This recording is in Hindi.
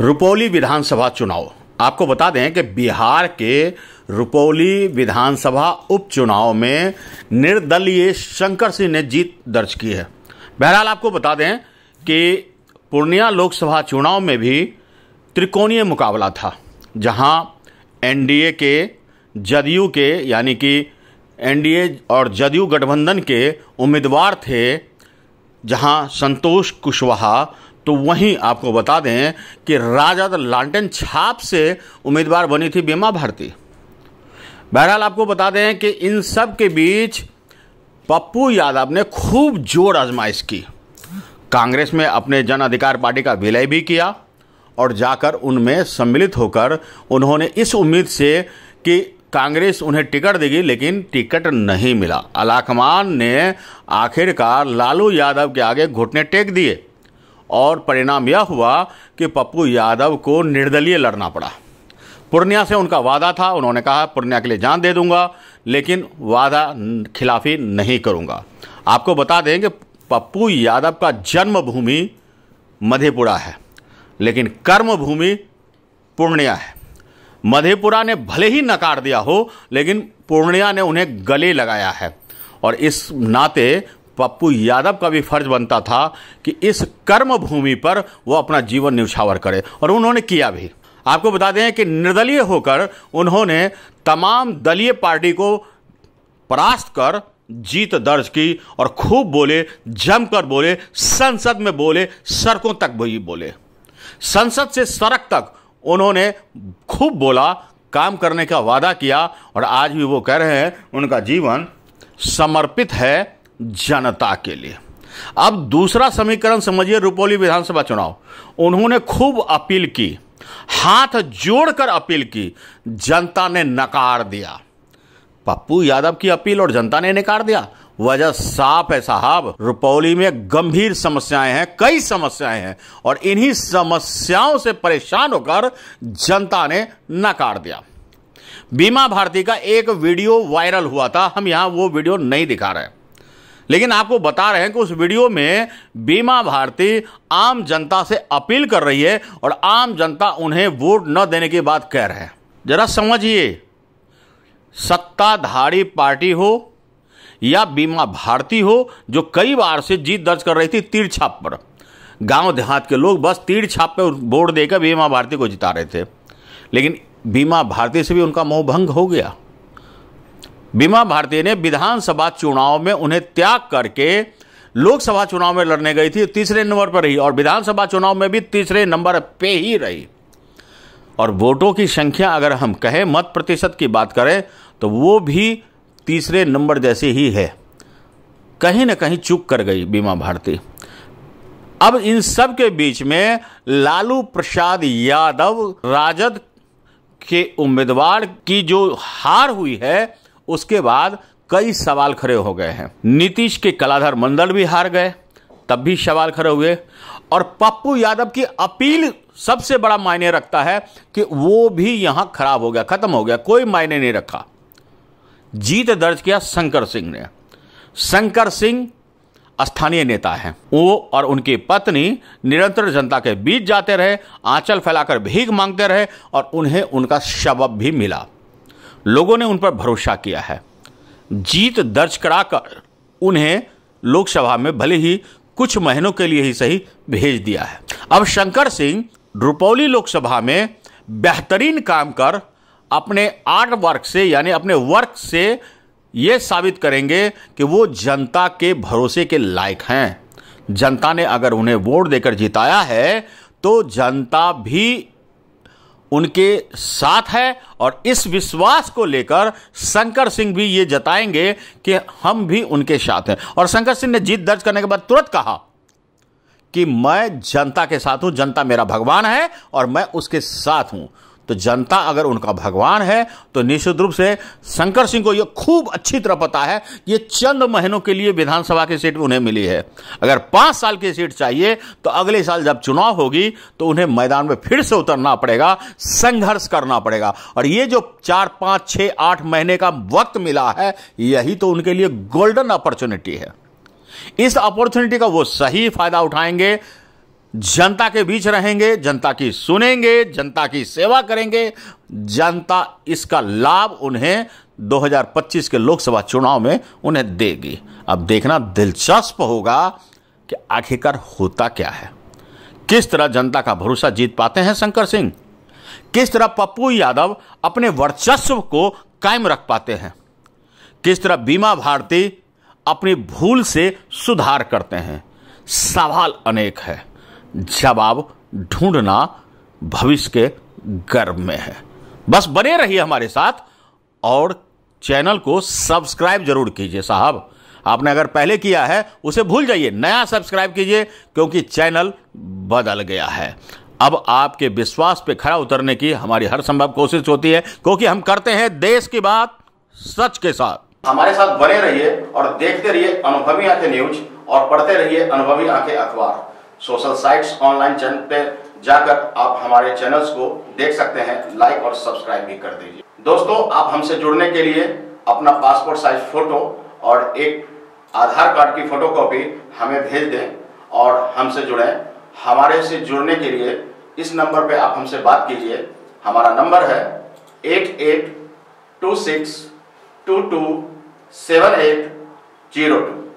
रुपौली विधानसभा चुनाव आपको बता दें कि बिहार के रुपौली विधानसभा उपचुनाव में निर्दलीय शंकर सिंह ने जीत दर्ज की है बहरहाल आपको बता दें कि पूर्णिया लोकसभा चुनाव में भी त्रिकोणीय मुकाबला था जहां एनडीए के जदयू के यानी कि एनडीए और जदयू गठबंधन के उम्मीदवार थे जहां संतोष कुशवाहा तो वहीं आपको बता दें कि राजा लालटेन छाप से उम्मीदवार बनी थी बीमा भारती बहरहाल आपको बता दें कि इन सब के बीच पप्पू यादव ने खूब जोर आजमाइश की कांग्रेस में अपने जन अधिकार पार्टी का विलय भी किया और जाकर उनमें सम्मिलित होकर उन्होंने इस उम्मीद से कि कांग्रेस उन्हें टिकट देगी लेकिन टिकट नहीं मिला अलाकमान ने आखिरकार लालू यादव के आगे घुटने टेक दिए और परिणाम यह हुआ कि पप्पू यादव को निर्दलीय लड़ना पड़ा पूर्णिया से उनका वादा था उन्होंने कहा पूर्णिया के लिए जान दे दूंगा लेकिन वादा खिलाफी नहीं करूंगा आपको बता दें कि पप्पू यादव का जन्मभूमि मधेपुरा है लेकिन कर्मभूमि पूर्णिया है मधेपुरा ने भले ही नकार दिया हो लेकिन पूर्णिया ने उन्हें गले लगाया है और इस नाते पप्पू यादव का भी फर्ज बनता था कि इस कर्म भूमि पर वो अपना जीवन न्यौछावर करे और उन्होंने किया भी आपको बता दें कि निर्दलीय होकर उन्होंने तमाम दलीय पार्टी को परास्त कर जीत दर्ज की और खूब बोले जमकर बोले संसद में बोले सड़कों तक भी बोले संसद से सड़क तक उन्होंने खूब बोला काम करने का वादा किया और आज भी वो कह रहे हैं उनका जीवन समर्पित है जनता के लिए अब दूसरा समीकरण समझिए रुपौली विधानसभा चुनाव उन्होंने खूब अपील की हाथ जोड़कर अपील की जनता ने नकार दिया पप्पू यादव की अपील और जनता ने नकार दिया वजह साफ है साहब रुपौली में गंभीर समस्याएं हैं कई समस्याएं हैं और इन्हीं समस्याओं से परेशान होकर जनता ने नकार दिया बीमा भारती का एक वीडियो वायरल हुआ था हम यहां वो वीडियो नहीं दिखा रहे लेकिन आपको बता रहे हैं कि उस वीडियो में बीमा भारती आम जनता से अपील कर रही है और आम जनता उन्हें वोट न देने की बात कह रहे हैं जरा समझिए सत्ताधारी पार्टी हो या बीमा भारती हो जो कई बार से जीत दर्ज कर रही थी तीर छाप पर गांव देहात के लोग बस तीर छाप पर वोट देकर बीमा भारती को जिता रहे थे लेकिन बीमा भारती से भी उनका मोह भंग हो गया बीमा भारती ने विधानसभा चुनाव में उन्हें त्याग करके लोकसभा चुनाव में लड़ने गई थी तीसरे नंबर पर रही और विधानसभा चुनाव में भी तीसरे नंबर पे ही रही और वोटों की संख्या अगर हम कहें मत प्रतिशत की बात करें तो वो भी तीसरे नंबर जैसे ही है कहीं ना कहीं चूक कर गई बीमा भारती अब इन सब के बीच में लालू प्रसाद यादव राजद के उम्मीदवार की जो हार हुई है उसके बाद कई सवाल खड़े हो गए हैं नीतीश के कलाधर मंडल भी हार गए तब भी सवाल खड़े हुए और पप्पू यादव की अपील सबसे बड़ा मायने रखता है कि वो भी यहां खराब हो गया खत्म हो गया कोई मायने नहीं रखा जीत दर्ज किया शंकर सिंह ने शंकर सिंह स्थानीय नेता है वो और उनकी पत्नी निरंतर जनता के बीच जाते रहे आंचल फैलाकर भीख मांगते रहे और उन्हें उनका शबक भी मिला लोगों ने उन पर भरोसा किया है जीत दर्ज कराकर उन्हें लोकसभा में भले ही कुछ महीनों के लिए ही सही भेज दिया है अब शंकर सिंह रुपौली लोकसभा में बेहतरीन काम कर अपने आर्ट वर्क से यानी अपने वर्क से ये साबित करेंगे कि वो जनता के भरोसे के लायक हैं जनता ने अगर उन्हें वोट देकर जिताया है तो जनता भी उनके साथ है और इस विश्वास को लेकर शंकर सिंह भी ये जताएंगे कि हम भी उनके साथ हैं और शंकर सिंह ने जीत दर्ज करने के बाद तुरंत कहा कि मैं जनता के साथ हूं जनता मेरा भगवान है और मैं उसके साथ हूं तो जनता अगर उनका भगवान है तो निश्चित रूप से शंकर सिंह को यह खूब अच्छी तरह पता है ये चंद महीनों के लिए विधानसभा की सीट उन्हें मिली है अगर पांच साल की सीट चाहिए तो अगले साल जब चुनाव होगी तो उन्हें मैदान में फिर से उतरना पड़ेगा संघर्ष करना पड़ेगा और ये जो चार पांच छह आठ महीने का वक्त मिला है यही तो उनके लिए गोल्डन अपॉर्चुनिटी है इस अपॉर्चुनिटी का वो सही फायदा उठाएंगे जनता के बीच रहेंगे जनता की सुनेंगे जनता की सेवा करेंगे जनता इसका लाभ उन्हें 2025 के लोकसभा चुनाव में उन्हें देगी अब देखना दिलचस्प होगा कि आखिरकार होता क्या है किस तरह जनता का भरोसा जीत पाते हैं शंकर सिंह किस तरह पप्पू यादव अपने वर्चस्व को कायम रख पाते हैं किस तरह बीमा भारती अपनी भूल से सुधार करते हैं सवाल अनेक है जवाब ढूंढना भविष्य के गर्भ में है बस बने रहिए हमारे साथ और चैनल को सब्सक्राइब जरूर कीजिए साहब आपने अगर पहले किया है उसे भूल जाइए नया सब्सक्राइब कीजिए क्योंकि चैनल बदल गया है अब आपके विश्वास पे खड़ा उतरने की हमारी हर संभव कोशिश होती है क्योंकि हम करते हैं देश की बात सच के साथ हमारे साथ बने रहिए और देखते रहिए अनुभवी आंखें न्यूज और पढ़ते रहिए अनुभवी आंखें अखबार सोशल साइट्स ऑनलाइन चैनल पे जाकर आप हमारे चैनल्स को देख सकते हैं लाइक और सब्सक्राइब भी कर दीजिए दोस्तों आप हमसे जुड़ने के लिए अपना पासपोर्ट साइज फोटो और एक आधार कार्ड की फोटोकॉपी हमें भेज दें और हमसे जुड़ें हमारे से जुड़ने के लिए इस नंबर पे आप हमसे बात कीजिए हमारा नंबर है eight eight two six two two seven eight zero to